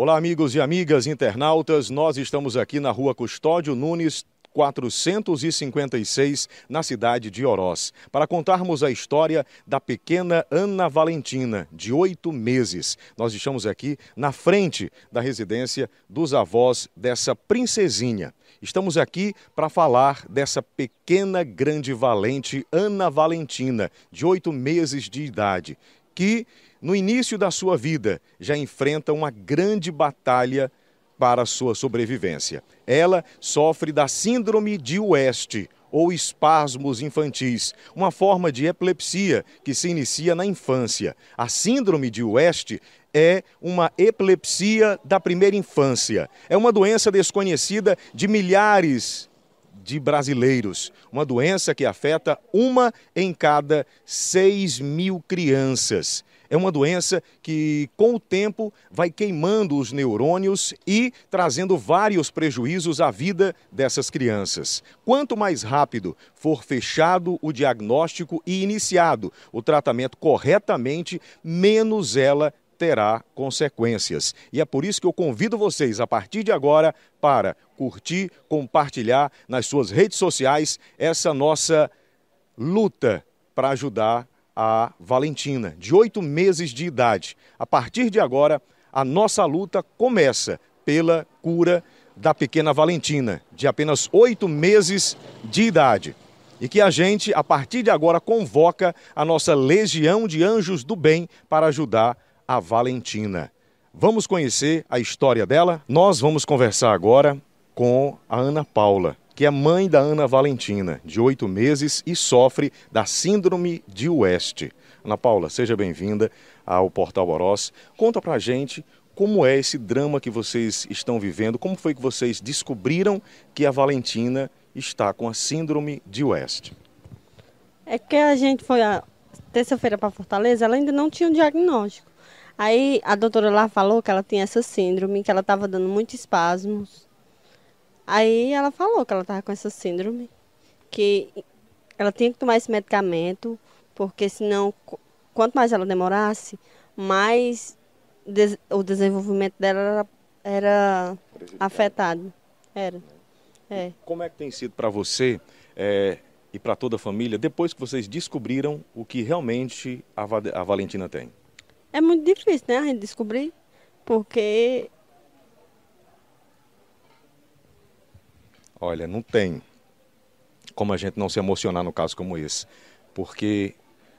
Olá, amigos e amigas internautas. Nós estamos aqui na rua Custódio Nunes. 456 na cidade de Oroz, para contarmos a história da pequena Ana Valentina, de oito meses. Nós estamos aqui na frente da residência dos avós dessa princesinha. Estamos aqui para falar dessa pequena grande valente Ana Valentina, de oito meses de idade, que no início da sua vida, já enfrenta uma grande batalha para sua sobrevivência. Ela sofre da síndrome de West ou espasmos infantis, uma forma de epilepsia que se inicia na infância. A síndrome de West é uma epilepsia da primeira infância. É uma doença desconhecida de milhares de brasileiros. Uma doença que afeta uma em cada 6 mil crianças. É uma doença que, com o tempo, vai queimando os neurônios e trazendo vários prejuízos à vida dessas crianças. Quanto mais rápido for fechado o diagnóstico e iniciado o tratamento corretamente, menos ela terá consequências. E é por isso que eu convido vocês, a partir de agora, para curtir, compartilhar nas suas redes sociais essa nossa luta para ajudar a Valentina, de oito meses de idade. A partir de agora, a nossa luta começa pela cura da pequena Valentina, de apenas oito meses de idade. E que a gente, a partir de agora, convoca a nossa legião de anjos do bem para ajudar a Valentina. Vamos conhecer a história dela? Nós vamos conversar agora com a Ana Paula que é mãe da Ana Valentina, de oito meses, e sofre da Síndrome de West. Ana Paula, seja bem-vinda ao Portal Oroz. Conta pra gente como é esse drama que vocês estão vivendo, como foi que vocês descobriram que a Valentina está com a Síndrome de West. É que a gente foi a ah, terça-feira para Fortaleza, ela ainda não tinha o um diagnóstico. Aí a doutora lá falou que ela tinha essa síndrome, que ela estava dando muitos espasmos, Aí ela falou que ela tava com essa síndrome, que ela tinha que tomar esse medicamento, porque senão, quanto mais ela demorasse, mais des o desenvolvimento dela era, era afetado. Era. É. Como é que tem sido para você é, e para toda a família, depois que vocês descobriram o que realmente a, Va a Valentina tem? É muito difícil, né, a gente descobrir, porque Olha, não tem como a gente não se emocionar no caso como esse, porque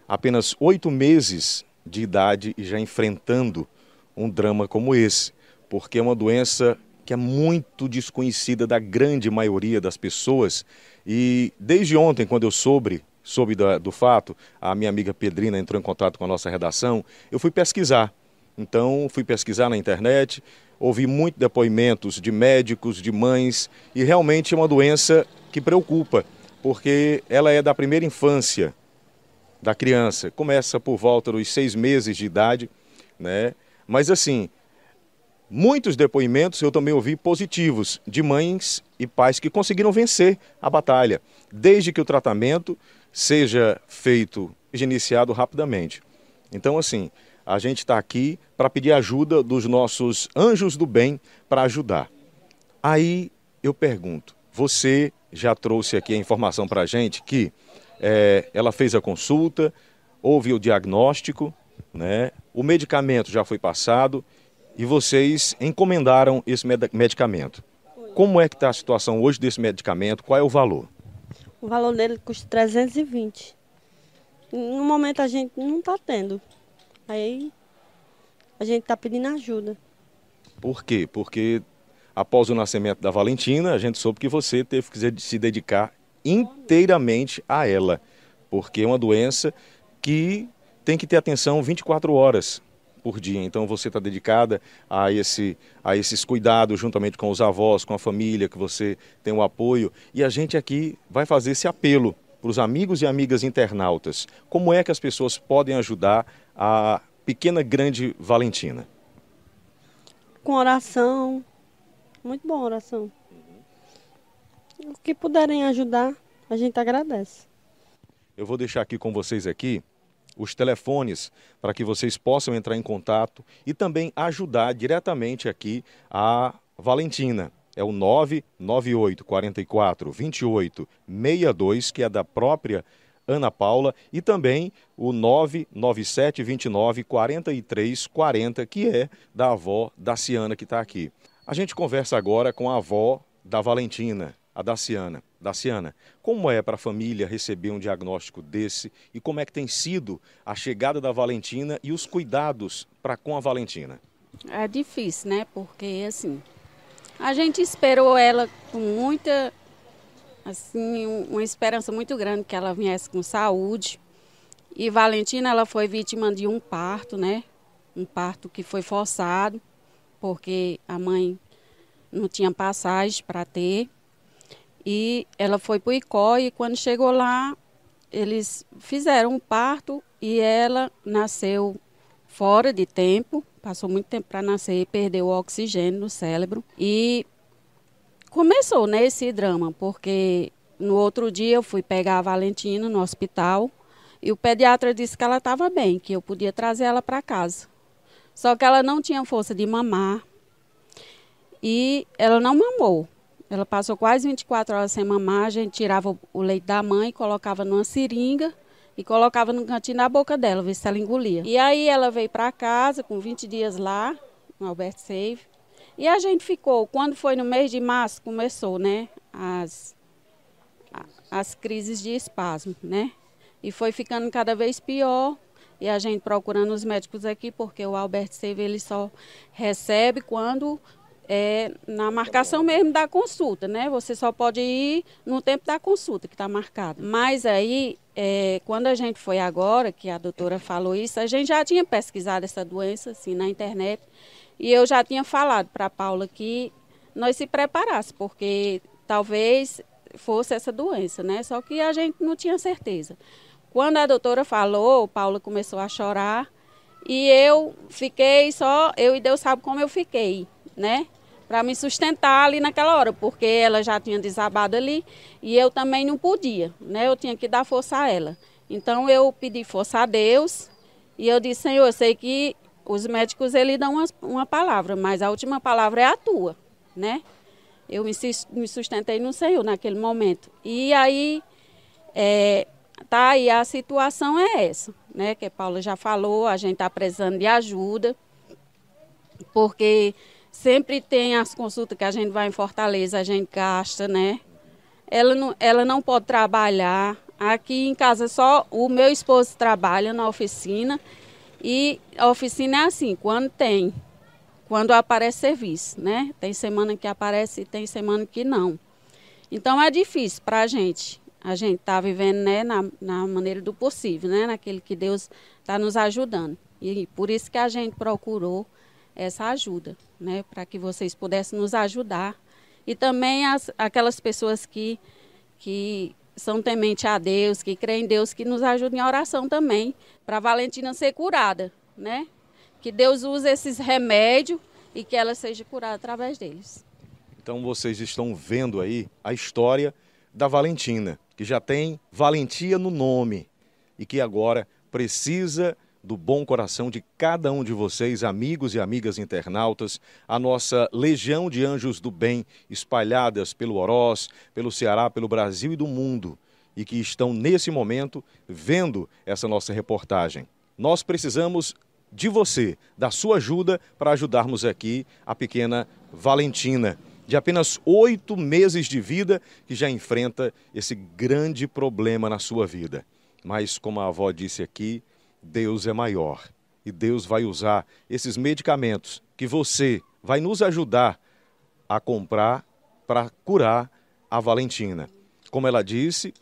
apenas oito meses de idade e já enfrentando um drama como esse, porque é uma doença que é muito desconhecida da grande maioria das pessoas. E desde ontem, quando eu soube, soube do fato, a minha amiga Pedrina entrou em contato com a nossa redação, eu fui pesquisar. Então, fui pesquisar na internet, ouvi muito depoimentos de médicos, de mães, e realmente é uma doença que preocupa, porque ela é da primeira infância da criança, começa por volta dos seis meses de idade, né? Mas assim, muitos depoimentos eu também ouvi positivos de mães e pais que conseguiram vencer a batalha, desde que o tratamento seja feito, e iniciado rapidamente. Então, assim, a gente está aqui para pedir ajuda dos nossos anjos do bem para ajudar. Aí eu pergunto: você já trouxe aqui a informação para a gente que é, ela fez a consulta, houve o diagnóstico, né, o medicamento já foi passado e vocês encomendaram esse medicamento. Como é que está a situação hoje desse medicamento? Qual é o valor? O valor dele custa 320. No momento a gente não está tendo. Aí a gente está pedindo ajuda. Por quê? Porque após o nascimento da Valentina, a gente soube que você teve que se dedicar inteiramente a ela, porque é uma doença que tem que ter atenção 24 horas por dia. Então você está dedicada a, esse, a esses cuidados juntamente com os avós, com a família, que você tem o apoio. E a gente aqui vai fazer esse apelo para os amigos e amigas internautas, como é que as pessoas podem ajudar a pequena grande Valentina? Com oração. Muito bom oração. O que puderem ajudar, a gente agradece. Eu vou deixar aqui com vocês aqui os telefones para que vocês possam entrar em contato e também ajudar diretamente aqui a Valentina é o 998 44 28 62, que é da própria Ana Paula, e também o 997 29 43 40, que é da avó Daciana que está aqui. A gente conversa agora com a avó da Valentina, a Daciana. Daciana, como é para a família receber um diagnóstico desse e como é que tem sido a chegada da Valentina e os cuidados para com a Valentina? É difícil, né? Porque assim, a gente esperou ela com muita, assim, uma esperança muito grande que ela viesse com saúde. E Valentina, ela foi vítima de um parto, né? Um parto que foi forçado, porque a mãe não tinha passagem para ter. E ela foi para o Icoi e quando chegou lá, eles fizeram um parto e ela nasceu fora de tempo passou muito tempo para nascer, perdeu o oxigênio no cérebro e começou né, esse drama, porque no outro dia eu fui pegar a Valentina no hospital e o pediatra disse que ela estava bem, que eu podia trazer ela para casa. Só que ela não tinha força de mamar e ela não mamou. Ela passou quase 24 horas sem mamar, a gente tirava o leite da mãe, colocava numa seringa e colocava no cantinho na boca dela, ver se ela engolia. E aí ela veio para casa com 20 dias lá, no Albert Save. E a gente ficou, quando foi no mês de março, começou, né, as, as crises de espasmo, né? E foi ficando cada vez pior, e a gente procurando os médicos aqui, porque o Albert Save ele só recebe quando é na marcação mesmo da consulta, né? Você só pode ir no tempo da consulta que está marcada. Mas aí é, quando a gente foi agora, que a doutora falou isso, a gente já tinha pesquisado essa doença assim, na internet. E eu já tinha falado para a Paula que nós se preparasse, porque talvez fosse essa doença, né? Só que a gente não tinha certeza. Quando a doutora falou, Paula começou a chorar e eu fiquei só, eu e Deus sabe como eu fiquei, né? para me sustentar ali naquela hora, porque ela já tinha desabado ali e eu também não podia, né? Eu tinha que dar força a ela. Então eu pedi força a Deus e eu disse, Senhor, eu sei que os médicos ele dão uma, uma palavra, mas a última palavra é a tua, né? Eu me sustentei no Senhor naquele momento. E aí, é, tá aí, a situação é essa, né? Que a Paula já falou, a gente está precisando de ajuda, porque Sempre tem as consultas que a gente vai em Fortaleza, a gente gasta, né? Ela não, ela não pode trabalhar. Aqui em casa só o meu esposo trabalha na oficina e a oficina é assim, quando tem, quando aparece serviço, né? Tem semana que aparece e tem semana que não. Então é difícil para a gente. A gente está vivendo né, na, na maneira do possível, né? Naquele que Deus está nos ajudando. E por isso que a gente procurou essa ajuda, né, para que vocês pudessem nos ajudar. E também as, aquelas pessoas que, que são temente a Deus, que creem em Deus, que nos ajudem em oração também, para Valentina ser curada, né? Que Deus use esses remédios e que ela seja curada através deles. Então vocês estão vendo aí a história da Valentina, que já tem valentia no nome e que agora precisa do bom coração de cada um de vocês, amigos e amigas internautas, a nossa legião de anjos do bem espalhadas pelo Oroz, pelo Ceará, pelo Brasil e do mundo, e que estão nesse momento vendo essa nossa reportagem. Nós precisamos de você, da sua ajuda para ajudarmos aqui a pequena Valentina, de apenas oito meses de vida, que já enfrenta esse grande problema na sua vida. Mas, como a avó disse aqui, Deus é maior e Deus vai usar esses medicamentos que você vai nos ajudar a comprar para curar a Valentina. Como ela disse,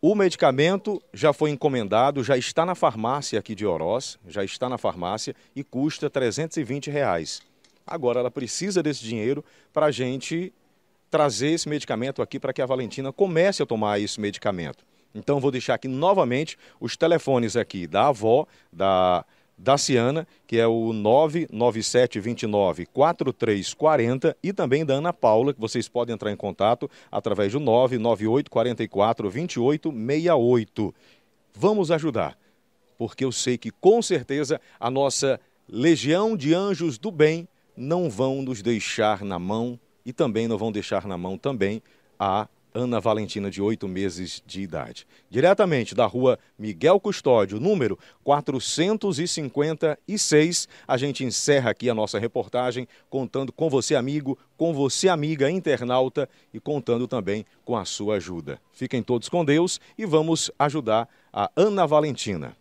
o medicamento já foi encomendado, já está na farmácia aqui de Oroz, já está na farmácia e custa 320 reais. Agora ela precisa desse dinheiro para a gente trazer esse medicamento aqui para que a Valentina comece a tomar esse medicamento. Então vou deixar aqui novamente os telefones aqui da avó, da Daciana, que é o 997294340 e também da Ana Paula, que vocês podem entrar em contato através do 998442868. Vamos ajudar, porque eu sei que com certeza a nossa legião de anjos do bem não vão nos deixar na mão e também não vão deixar na mão também a Ana Valentina, de oito meses de idade. Diretamente da rua Miguel Custódio, número 456, a gente encerra aqui a nossa reportagem contando com você, amigo, com você, amiga internauta, e contando também com a sua ajuda. Fiquem todos com Deus e vamos ajudar a Ana Valentina.